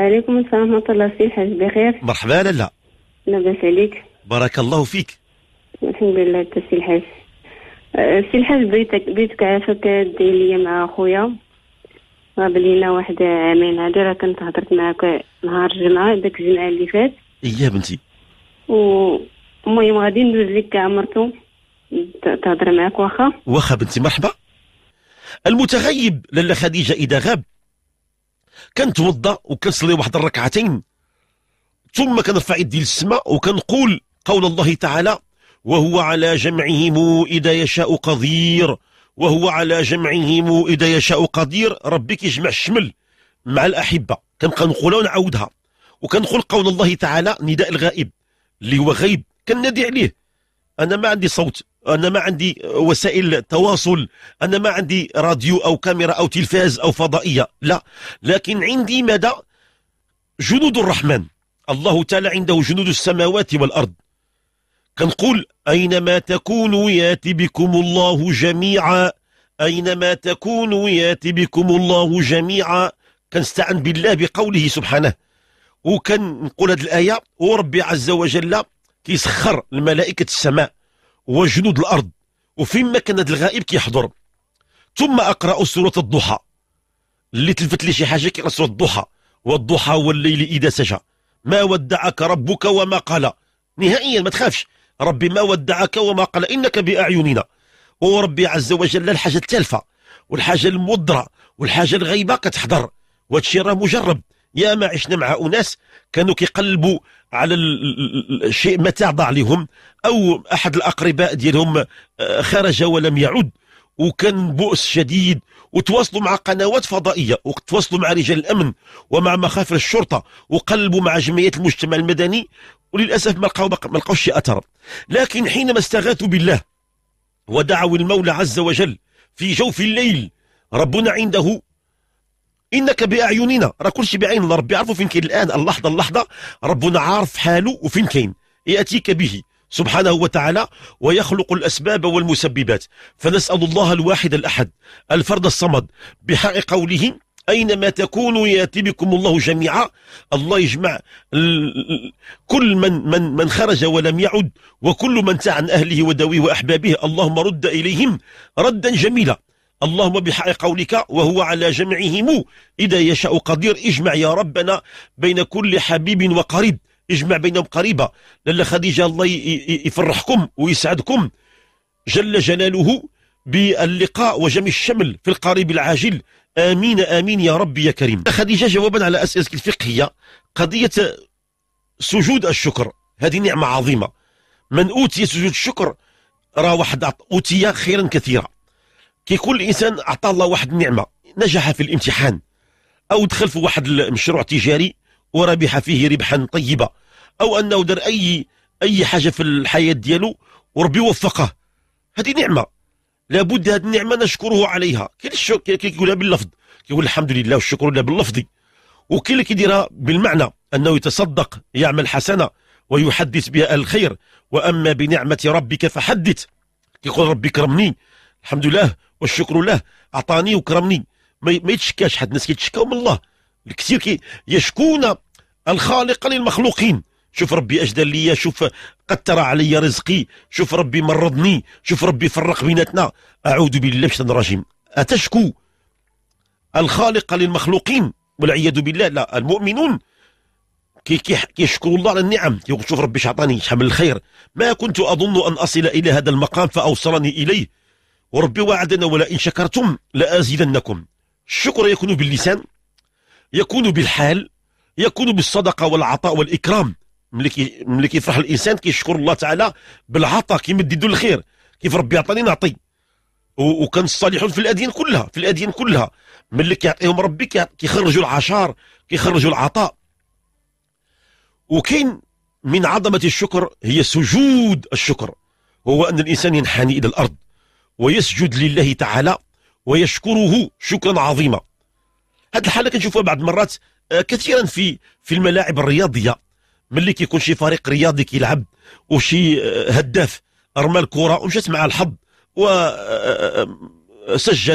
عليكم السلام ورحمة الله سي الحاج بخير مرحبا لالا لاباس عليك بارك الله فيك الحمد لله انت سي الحاج أه، سي الحاج بيتك بيتك عافاك دير ليا مع خويا راه بلينا واحد عامين هادي راه كنت هضرت معاك نهار الجمعة داك الجمعة اللي فات إيه بنتي المهم غادي ندوز لك عمرتو تهضر معاك واخا واخا بنتي مرحبا المتغيب لاله خديجه اذا غاب كنتوضا وكنصلي واحد الركعتين ثم كنرفع يدي للسماء وكنقول قول الله تعالى وهو على جمعهم إذا يشاء قدير وهو على جمعهم إذا يشاء قدير ربي كيجمع الشمل مع الأحبة كنبقى نقولها ونعاودها وكنقول قول الله تعالى نداء الغائب اللي هو غيب كنادي عليه انا ما عندي صوت انا ما عندي وسائل تواصل انا ما عندي راديو او كاميرا او تلفاز او فضائيه لا لكن عندي ماذا جنود الرحمن الله تعالى عنده جنود السماوات والارض كنقول اينما تكونوا ياتي بكم الله جميعا اينما تكونوا ياتي بكم الله جميعا كنستعن بالله بقوله سبحانه وكنقول هذه الايه وربي عز وجل كيسخر الملائكة السماء وجنود الأرض وفيما كان هذا الغائب كيحضر ثم أقرأ سورة الضحى اللي تلفت لي شي حاجة كيقرأ سورة الضحى والضحى والليل إذا سجى ما ودعك ربك وما قال نهائيا ما تخافش ربي ما ودعك وما قال إنك بأعيننا وربي عز وجل الحاجة التالفة والحاجة المضره والحاجة الغايبة كتحضر وهادشي راه مجرب يا ما عشنا مع اناس كانوا كيقلبوا على الشيء متاع ضاع لهم او احد الاقرباء ديالهم آه، خرج ولم يعد وكان بؤس شديد وتواصلوا مع قنوات فضائيه وتواصلوا مع رجال الامن ومع مخافر الشرطه وقلبوا مع جمعيات المجتمع المدني وللاسف ما لقاو ما لقاوش شي اثر لكن حينما استغاثوا بالله ودعوا المولى عز وجل في جوف الليل ربنا عنده انك باعيننا راه كلشي بعين الله ربي عارفه فين كاين الان اللحظه اللحظه ربنا عارف حاله وفين كاين ياتيك به سبحانه وتعالى ويخلق الأسباب والمسببات فنسأل الله الواحد الأحد الفرد الصمد بحق قوله أينما تكونوا يأتي بكم الله جميعا الله يجمع كل من, من, من خرج ولم يعد وكل من تعن أهله ودويه وأحبابه اللهم رد إليهم ردا جميلا اللهم بحق قولك وهو على جمعهم إذا يشاء قدير اجمع يا ربنا بين كل حبيب وقريب اجمع بينهم قريبة لالا خديجة الله يفرحكم ويسعدكم جل جلاله باللقاء وجمع الشمل في القريب العاجل آمين آمين يا ربي يا كريم خديجة جوابا على أسئلتك الفقهية قضية سجود الشكر هذه نعمة عظيمة من أوتي سجود الشكر راه واحد أوتي خيرا كثيرا كي يكون الانسان اعطى الله واحد النعمه نجح في الامتحان او دخل في واحد المشروع تجاري وربح فيه ربحا طيبا او انه دار اي اي حاجه في الحياه ديالو وربي وفقه هذه نعمه لابد هذه النعمه نشكره عليها كاين الشكر كيقولها باللفظ كيقول الحمد لله والشكر لله باللفظ وكاين اللي كيديرها بالمعنى انه يتصدق يعمل حسنه ويحدث بها الخير واما بنعمه ربك فحدث كيقول ربي كرمني الحمد لله والشكر له اعطاني وكرمني ما يتشكاش حد الناس كيتشكاو من الله الكثير يشكون الخالق للمخلوقين شوف ربي اش دار ليا شوف قدر علي رزقي شوف ربي مرضني شوف ربي فرق بيناتنا اعوذ بالله من الشيطان الرجيم اتشكو الخالق للمخلوقين والعياذ بالله لا المؤمنون كيشكروا الله على النعم كيقول شوف ربي اش عطاني شحال من الخير ما كنت اظن ان اصل الى هذا المقام فاوصلني اليه وربي وعدنا ولئن شكرتم لازيدنكم الشكر يكون باللسان يكون بالحال يكون بالصدقه والعطاء والاكرام ملي ملي كيفرح الانسان كيشكر الله تعالى بالعطاء كيمد يدو الخير كيف ربي عطاني نعطي وكان الصالحون في الاديان كلها في الاديان كلها ملي كيعطيهم ربي كيخرجوا العشار كيخرجوا العطاء وكاين من عظمه الشكر هي سجود الشكر هو ان الانسان ينحني الى الارض ويسجد لله تعالى ويشكره شكرا عظيما هذه الحاله كنشوفوها بعض المرات آه، كثيرا في في الملاعب الرياضيه ملي كيكون شي فريق رياضي كيلعب وشي آه، هداف رمى الكره ومشات مع الحظ وسجل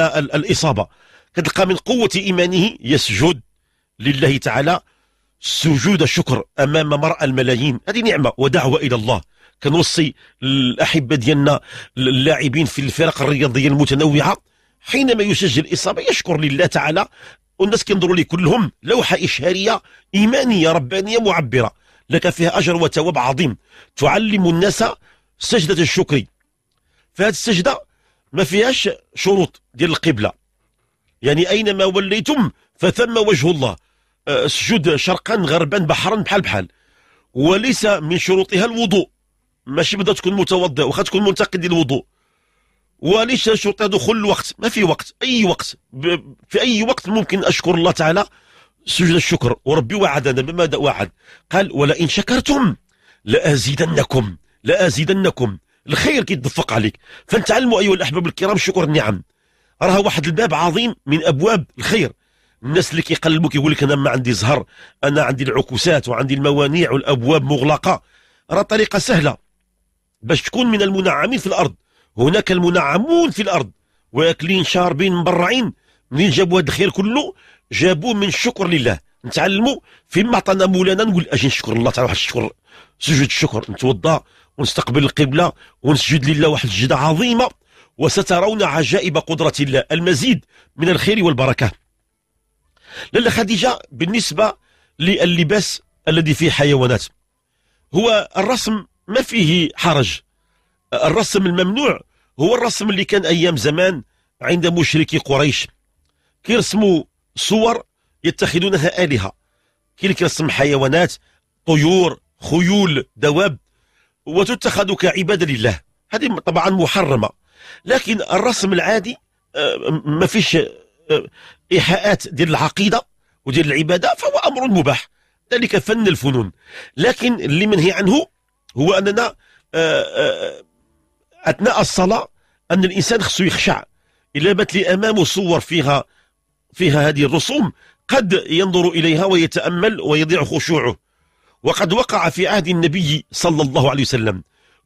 آه، الاصابه كتلقى من قوه ايمانه يسجد لله تعالى سجود الشكر امام مرأى الملايين هذه نعمه ودعوه الى الله كنوصي الاحبه ديالنا اللاعبين في الفرق الرياضيه المتنوعه حينما يسجل اصابه يشكر لله تعالى والناس كينظروا لي كلهم لوحه اشهاريه ايمانيه ربانيه معبره لك فيها اجر وثواب عظيم تعلم الناس سجده الشكر فهذه السجده ما فيهاش شروط ديال القبله يعني اينما وليتم فثم وجه الله أه، سجد شرقا غربا بحرا بحال بحال وليس من شروطها الوضوء ماشي بدا تكون متوضئ واخا تكون منتقد للوضوء وليش الشرطه دخول الوقت ما في وقت اي وقت في اي وقت ممكن اشكر الله تعالى سجد الشكر وربي وعدنا بماذا وعد قال ولئن شكرتم لازيدنكم لازيدنكم الخير كيتدفق عليك فنتعلموا ايها الاحباب الكرام شكر النعم راه واحد الباب عظيم من ابواب الخير الناس اللي كيقلبوا كيقول لك انا ما عندي زهر انا عندي العكوسات وعندي الموانع والابواب مغلقه راه طريقه سهله باش تكون من المنعمين في الارض هناك المنعمون في الارض واكلين شاربين مبرعين منين جابوا هذا الخير كله جابوه من الشكر لله نتعلموا فيما عطانا مولانا نقول اجي نشكر الله تعالى واحد الشكر سجود الشكر نتوضا ونستقبل القبله ونسجد لله واحد السجده عظيمه وسترون عجائب قدره الله المزيد من الخير والبركه لالا خديجه بالنسبه للباس الذي فيه حيوانات هو الرسم ما فيه حرج الرسم الممنوع هو الرسم اللي كان أيام زمان عند مشركي قريش كيرسموا صور يتخذونها آلهة كي كيرسم حيوانات طيور خيول دواب وتتخذ كعبادة لله هذه طبعا محرمة لكن الرسم العادي آه، ما فيش آه، إيحاءات ديال العقيدة وديال العبادة فهو أمر مباح ذلك فن الفنون لكن اللي منهي عنه هو اننا آه، آه، اثناء الصلاه ان الانسان خصو يخشع الا بات لي امامه صور فيها فيها هذه الرسوم قد ينظر اليها ويتامل ويضيع خشوعه وقد وقع في عهد النبي صلى الله عليه وسلم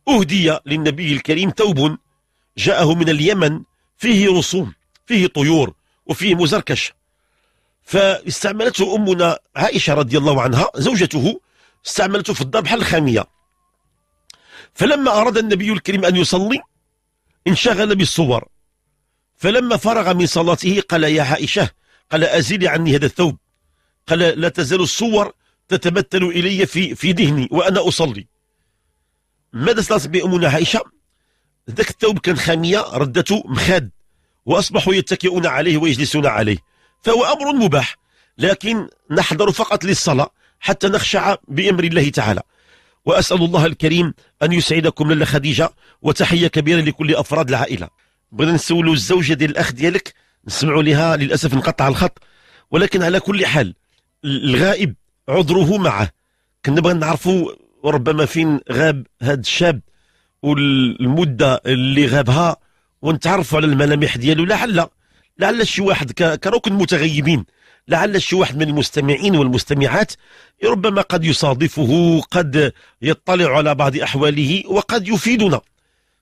اهدي للنبي الكريم ثوب جاءه من اليمن فيه رسوم فيه طيور وفيه مزركش فاستعملته امنا عائشه رضي الله عنها زوجته استعملته في الدار بحال الخاميه فلما أراد النبي الكريم أن يصلي انشغل بالصور فلما فرغ من صلاته قال يا عائشة قال أزيلي عني هذا الثوب قال لا تزال الصور تتبتل إلي في, في ذهني وأنا أصلي ماذا صلت بأمنا عائشة ذاك الثوب كان خامية ردته مخاد وأصبحوا يتكئون عليه ويجلسون عليه فهو أمر مباح لكن نحضر فقط للصلاة حتى نخشع بأمر الله تعالى وأسأل الله الكريم أن يسعدكم لاله خديجة وتحية كبيرة لكل أفراد العائلة بغينا نسولوا الزوجة ديال الأخ ديالك نسمعوا لها للأسف انقطع الخط ولكن على كل حال الغائب عذره معه كنا بغينا نعرفوا ربما فين غاب هذا الشاب والمدة اللي غابها ونتعرفوا على الملامح ديالو لعل لعل شي واحد كركن متغيبين لعل شي واحد من المستمعين والمستمعات ربما قد يصادفه قد يطلع على بعض أحواله وقد يفيدنا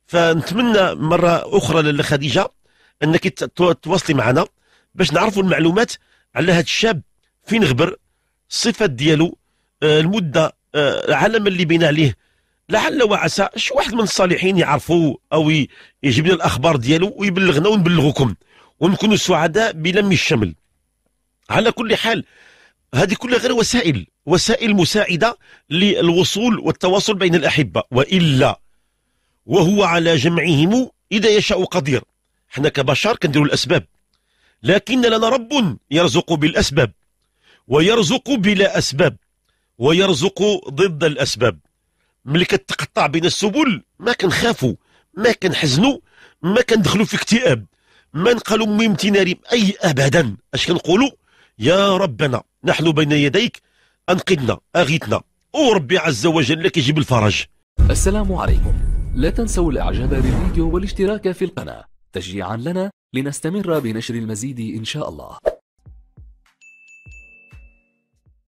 فنتمنى مرة أخرى للخديجة أنك تواصلي معنا باش نعرفوا المعلومات على هذا الشاب فين غبر الصفات ديالو آه، المدة آه، العلم اللي بين عليه لعل وعسى شي واحد من الصالحين يعرفوا أو يجيب لنا الأخبار ديالو ويبلغنا ونبلغكم ونكونوا سعداء بلم الشمل على كل حال هذه كلها غير وسائل وسائل مساعدة للوصول والتواصل بين الأحبة وإلا وهو على جمعهم إذا يشاء قدير حنا كبشر كنديروا الأسباب لكن لنا رب يرزق بالأسباب ويرزق بلا أسباب ويرزق ضد الأسباب ملي كتقطع بين السبل ما كنخافوا ما كنحزنوا ما كندخلوا في اكتئاب ما نقالوا ميمتي اي ابدا اش كنقولوا يا ربنا نحن بين يديك أنقذنا أغيتنا أو ربي عز وجل لك يجيب الفرج السلام عليكم لا تنسوا الإعجاب بالفيديو والاشتراك في القناة تشجيعا لنا لنستمر بنشر المزيد إن شاء الله